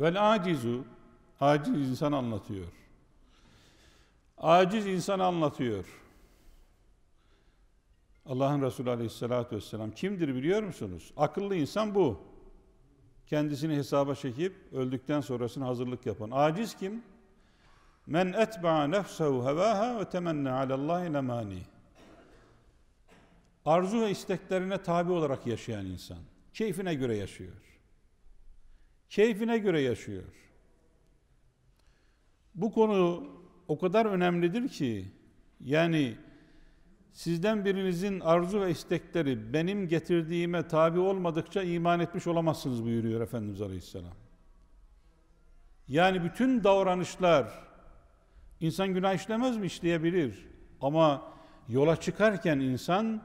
Vel acizu, aciz insan anlatıyor. Aciz insan anlatıyor. Allah'ın Resulü Aleyhisselatü Vesselam kimdir biliyor musunuz? Akıllı insan bu. Kendisini hesaba çekip öldükten sonrasını hazırlık yapan. Aciz kim? Men etba'a nefsehu hevaha ve temenne alallahi lemani. Arzu ve isteklerine tabi olarak yaşayan insan. Keyfine göre yaşıyor keyfine göre yaşıyor. Bu konu o kadar önemlidir ki yani sizden birinizin arzu ve istekleri benim getirdiğime tabi olmadıkça iman etmiş olamazsınız buyuruyor Efendimiz Aleyhisselam. Yani bütün davranışlar insan günah işlemez mi? işleyebilir. Ama yola çıkarken insan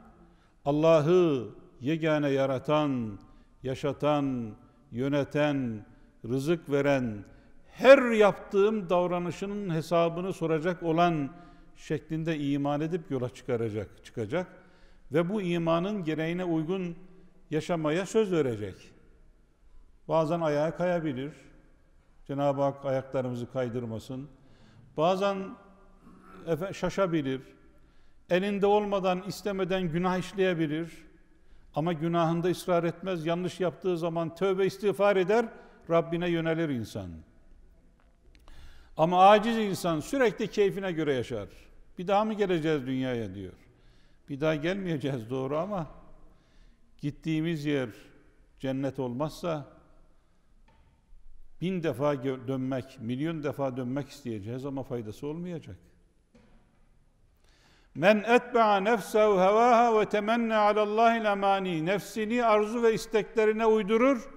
Allah'ı yegane yaratan, yaşatan, yöneten, rızık veren, her yaptığım davranışının hesabını soracak olan şeklinde iman edip yola çıkaracak, çıkacak ve bu imanın gereğine uygun yaşamaya söz verecek. Bazen ayağa kayabilir. Cenab-ı Hak ayaklarımızı kaydırmasın. Bazen şaşabilir. Elinde olmadan, istemeden günah işleyebilir. Ama günahında ısrar etmez, yanlış yaptığı zaman tövbe istiğfar eder, Rabbine yönelir insan. Ama aciz insan sürekli keyfine göre yaşar. Bir daha mı geleceğiz dünyaya diyor. Bir daha gelmeyeceğiz doğru ama gittiğimiz yer cennet olmazsa bin defa dönmek, milyon defa dönmek isteyeceğiz ama faydası olmayacak. Men etba'a nefsehu hevaha ve temenna alallahi lemani. Nefsini arzu ve isteklerine uydurur.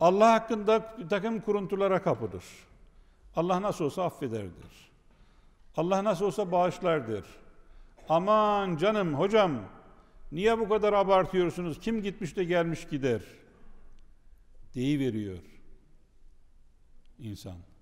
Allah hakkında bir takım kuruntulara kapıdır. Allah nasıl olsa affederdir. Allah nasıl olsa bağışlardır. Aman canım hocam niye bu kadar abartıyorsunuz? Kim gitmiş de gelmiş gider. Deyi veriyor insan.